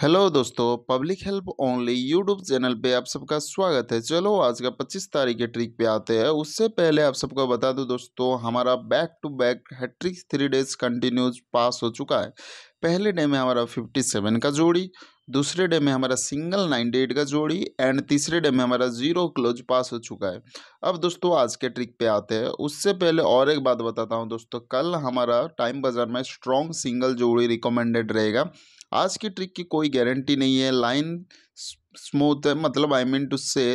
hello दोस्तों public help only YouTube channel पे आप सबका स्वागत है चलो आज का 25 तारीख के ट्रिक पे आते हैं उससे पहले आप सबको बता दूं दोस्तों हमारा back to back hat-trick three days continues pass हो चुका है पहले डे में हमारा फिफ्टी सेवन का जोड़ी दूसरे डे में हमारा सिंगल नाइन्टी एट का जोड़ी एंड तीसरे डे में हमारा जीरो क्लोज पास हो चुका है अब दोस्तों आज के ट्रिक पे आते हैं उससे पहले और एक बात बताता हूँ दोस्तों कल हमारा टाइम बाज़ार में स्ट्रॉन्ग सिंगल जोड़ी रिकमेंडेड रहेगा आज की ट्रिक की कोई गारंटी नहीं है लाइन स्मूथ है मतलब आई मीन टू से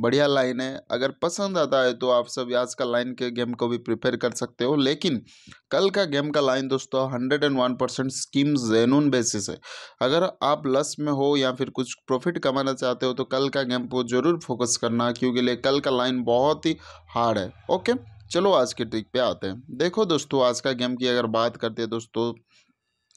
बढ़िया लाइन है अगर पसंद आता है तो आप सब आज का लाइन के गेम को भी प्रिपेयर कर सकते हो लेकिन कल का गेम का लाइन दोस्तों hundred and one percent scheme genuine basis है अगर आप लस में हो या फिर कुछ प्रॉफिट कमाना चाहते हो तो कल का गेम को जरूर फोकस करना क्योंकि ले कल का लाइन बहुत ही हार्ड है ओके चलो आज के ट्रिक पे आते हैं देखो दोस्तों आज का गेम की अगर बात करते हैं दोस्तों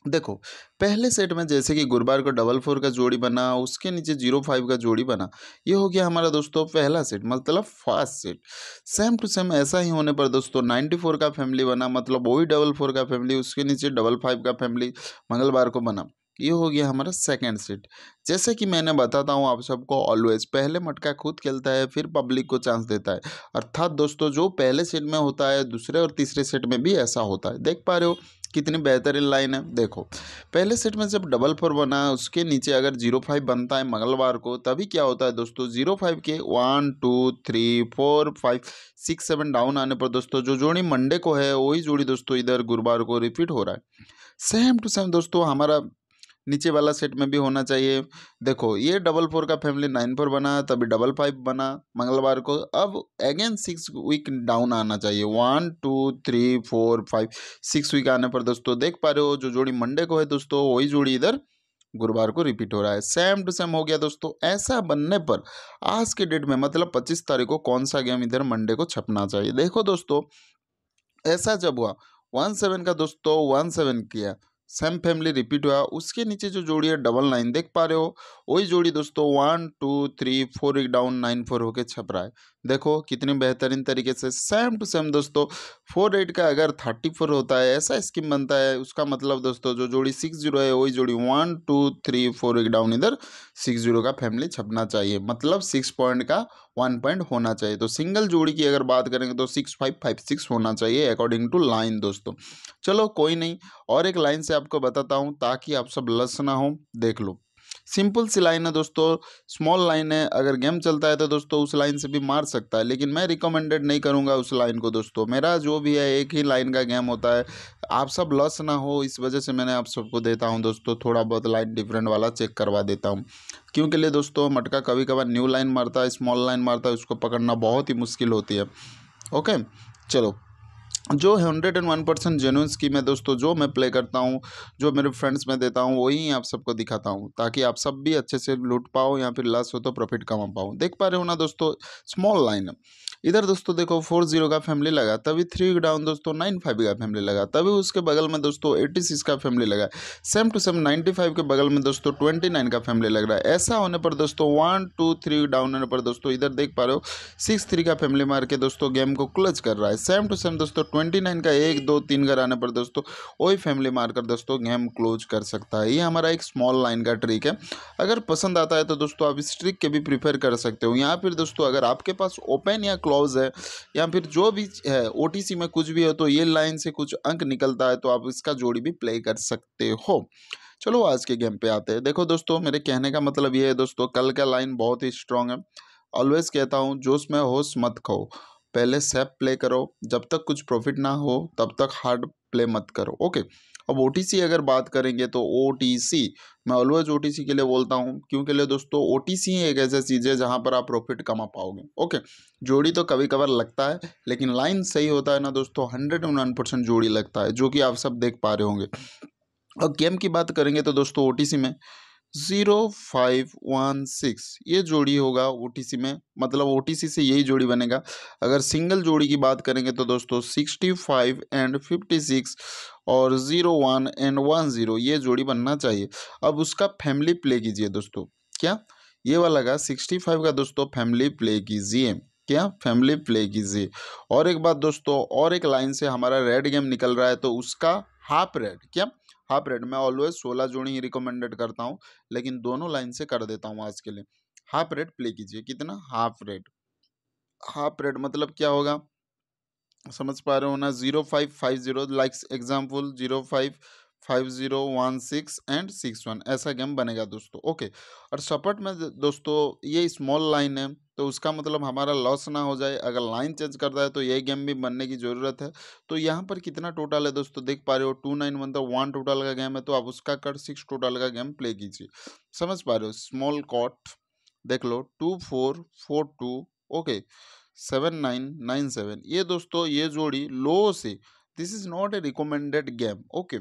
देखो पहले सेट में जैसे कि गुरुवार को डबल फोर का जोड़ी बना उसके नीचे जीरो फाइव का जोड़ी बना ये हो गया हमारा दोस्तों पहला सेट मतलब first set same to same ऐसा ही होने पर दोस्तों नाइन्टी फोर का फैमिली बना मतलब वही डबल फोर का फैमिली उसके नीचे डबल फाइव का फैमिली मंगलवार को बना ये हो गया हमारा सेकेंड सेट जैसे कि मैंने बताता हूँ आप सबको ऑलवेज पहले मटका खुद खेलता है फिर पब्लिक को चांस देता है अर्थात दोस्तों जो पहले सेट में होता है दूसरे और तीसरे सेट में भी ऐसा होता है देख पा रहे हो कितनी बेहतरीन लाइन है देखो पहले सेट में जब डबल फोर बना उसके नीचे अगर जीरो फाइव बनता है मंगलवार को तभी क्या होता है दोस्तों जीरो फाइव के one two three four five six seven down आने पर दोस्तों जो जोड़ी मंडे को है वही जोड़ी दोस्तों इधर गुरुवार को रिपीट हो रहा है सेम टू सेम दोस्तों हमारा नीचे वाला सेट में भी होना चाहिए देखो ये डबल फोर का फैमिली नाइन फोर बना तभी डबल फाइव बना मंगलवार को अब अगेन सिक्स वीक डाउन आना चाहिए one two three four five six week आने पर दोस्तों देख पा रहे हो जो जोड़ी मंडे को है दोस्तों वही जोड़ी इधर गुरुवार को रिपीट हो रहा है सेम टू सेम हो गया दोस्तों ऐसा बनने पर आज के डेट में मतलब 25 तारीख को कौन सा गेम इधर मंडे को छपना चाहिए देखो दोस्तों ऐसा जब हुआ वन सेवन का दोस्तों वन सेवन किया सेम फैमिली रिपीट हुआ उसके नीचे जो जोड़ी है डबल नाइन देख पा रहे हो वही जोड़ी दोस्तों वन टू थ्री फोर एक डाउन नाइन फोर होके छप रहा है देखो कितने बेहतरीन तरीके से सेम टू सेम दोस्तों फोर एट का अगर थर्टी फोर होता है ऐसा स्कीम बनता है उसका मतलब दोस्तों जो जोड़ी सिक्स जीरो है वही जोड़ी वन टू थ्री फोर एक डाउन इधर सिक्स जीरो का फैमिली छपना चाहिए मतलब सिक्स पॉइंट का वन पॉइंट होना चाहिए तो सिंगल जोड़ी की अगर बात करेंगे तो सिक्स फाइव फाइव सिक्स होना चाहिए अकॉर्डिंग टू लाइन दोस्तों चलो कोई नहीं और एक लाइन से आपको बताता हूँ ताकि आप सब लस ना हो देख लो सिंपल सी लाइन है दोस्तों स्मॉल लाइन है अगर गेम चलता है तो दोस्तों उस लाइन से भी मार सकता है लेकिन मैं रिकमेंडेड नहीं करूंगा उस लाइन को दोस्तों मेरा जो भी है एक ही लाइन का गेम होता है आप सब लॉस ना हो इस वजह से मैंने आप सबको देता हूँ दोस्तों थोड़ा बहुत लाइन डिफरेंट वाला चेक करवा देता हूँ क्योंकि लिए दोस्तों मटका कभी कभार न्यू लाइन मारता है स्मॉल लाइन मारता है उसको पकड़ना बहुत ही मुश्किल होती है ओके चलो जो hundred and one percent genuine scheme है दोस्तों जो मैं प्ले करता हूँ जो मेरे फ्रेंड्स में देता हूँ वही आप सबको दिखाता हूँ ताकि आप सब भी अच्छे से लूट पाओ या फिर लॉस हो तो प्रॉफिट कमा पाओ देख पा रहे हो ना दोस्तों स्मॉल लाइन इधर दोस्तों देखो फोर जीरो का फैमिली लगा तभी थ्री डाउन दोस्तों नाइन फाइव का फैमिली लगा तभी उसके बगल में दोस्तों एट्टी सिक्स का फैमिली लगा same to same ninety five के बगल में दोस्तों ट्वेंटी नाइन का फैमिली लग रहा है ऐसा होने पर दोस्तों वन टू थ्री डाउन होने पर दोस्तों इधर देख पा रहे हो सिक्स थ्री का फैमिली मार के दोस्तों गेम को क्लच कर रहा है सेम टू सेम दोस्तों ट्वेंटी नाइन का एक दो तीन घर आने पर दोस्तों वही फैमिली मारकर दोस्तों गेम क्लोज कर सकता है ये हमारा एक स्मॉल लाइन का ट्रिक है अगर पसंद आता है तो दोस्तों आप इस ट्रिक के भी प्रीफर कर सकते हो या फिर दोस्तों अगर आपके पास ओपन या क्लोज है या फिर जो भी है ओ में कुछ भी हो तो ये लाइन से कुछ अंक निकलता है तो आप इसका जोड़ी भी प्ले कर सकते हो चलो आज के गेम पे आते हैं देखो दोस्तों मेरे कहने का मतलब ये है दोस्तों कल का लाइन बहुत ही स्ट्रांग है ऑलवेज कहता हूँ जोश में होश मत खो पहले सेप प्ले करो जब तक कुछ प्रॉफिट ना हो तब तक हार्ड प्ले मत करो ओके अब ओ अगर बात करेंगे तो ओ मैं ऑलवेज ओ के लिए बोलता हूँ क्योंकि लिए दोस्तों ओ टी एक ऐसा चीज़ है जहाँ पर आप प्रॉफिट कमा पाओगे ओके जोड़ी तो कभी कभार लगता है लेकिन लाइन सही होता है ना दोस्तों हंड्रेड एंड वन परसेंट जोड़ी लगता है जो कि आप सब देख पा रहे होंगे और गेम की बात करेंगे तो दोस्तों ओ में ज़ीरो फाइव वन सिक्स ये जोड़ी होगा ओ में मतलब ओ से यही जोड़ी बनेगा अगर सिंगल जोड़ी की बात करेंगे तो दोस्तों sixty five and fifty six और zero one and one zero ये जोड़ी बनना चाहिए अब उसका फैमिली प्ले कीजिए दोस्तों क्या ये वाला का सिक्सटी फाइव का दोस्तों फैमिली प्ले कीजिए क्या फैमिली प्ले कीजिए और एक बात दोस्तों और एक लाइन से हमारा रेड गेम निकल रहा है तो उसका हाफ रेड क्या हाफ रेड मैं ऑलवेज सोलह जोड़ी ही रिकमेंडेड करता हूँ लेकिन दोनों लाइन से कर देता हूँ आज के लिए हाफ रेड प्ले कीजिए कितना हाफ रेड हाफ रेड मतलब क्या होगा समझ पा रहे हो ना zero five five zero likes example zero five five zero one six and six one ऐसा गेम बनेगा दोस्तों ओके और सपोर्ट में दोस्तों ये स्मॉल लाइन है तो उसका मतलब हमारा लॉस ना हो जाए अगर लाइन चेंज करता है तो यही गेम भी बनने की ज़रूरत है तो यहाँ पर कितना टोटल है दोस्तों देख पा रहे हो टू नाइन तो वन टोटल का गेम है तो आप उसका कर सिक्स टोटल का गेम प्ले कीजिए समझ पा रहे हो स्मॉल कॉट देख लो two four four two okay seven nine nine seven ये दोस्तों ये जोड़ी लो से this is not a recommended game okay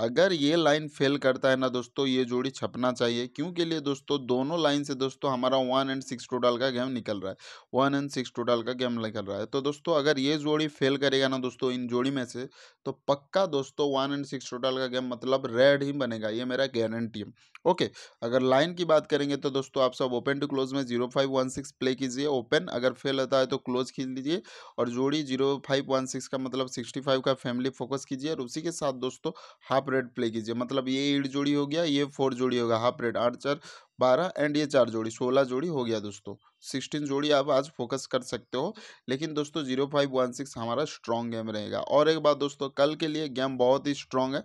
अगर ये लाइन फेल करता है ना दोस्तों ये जोड़ी छपना चाहिए क्यों के लिए दोस्तों दोनों लाइन से दोस्तों हमारा वन एंड सिक्स टोटल का गेम निकल रहा है वन एंड सिक्स टोटल का गेम निकल रहा है तो दोस्तों अगर ये जोड़ी फेल करेगा ना दोस्तों इन जोड़ी में से तो पक्का दोस्तों वन एंड सिक्स टोटल का गेम मतलब रेड ही बनेगा ये मेरा गारंटी है ओके अगर लाइन की बात करेंगे तो दोस्तों आप सब ओपन टू क्लोज में zero five one six play कीजिए ओपन अगर फेल होता है तो क्लोज खींच लीजिए और जोड़ी जीरो फाइव वन सिक्स का मतलब सिक्सटी फाइव का फैमिली फोकस कीजिए और उसी के साथ दोस्तों हाफ रेड प्ले कीजिए मतलब ये एट जोड़ी हो गया ये फोर जोड़ी होगा हाफ रेड आठ चार बारह एंड ये चार जोड़ी सोलह जोड़ी हो गया दोस्तों सिक्सटीन जोड़ी आप आज फोकस कर सकते हो लेकिन दोस्तों जीरो फाइव वन सिक्स हमारा स्ट्रॉन्ग गेम रहेगा और एक बात दोस्तों कल के लिए गेम बहुत ही स्ट्रॉन्ग है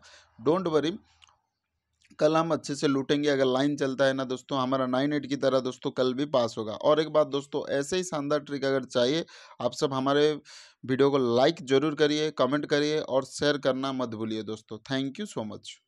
डोंट वरी कल हम अच्छे से लूटेंगे अगर लाइन चलता है ना दोस्तों हमारा नाइन एट की तरह दोस्तों कल भी पास होगा और एक बात दोस्तों ऐसे ही शानदार ट्रिक अगर चाहिए आप सब हमारे वीडियो को लाइक ज़रूर करिए कमेंट करिए और शेयर करना मत भूलिए दोस्तों थैंक यू सो मच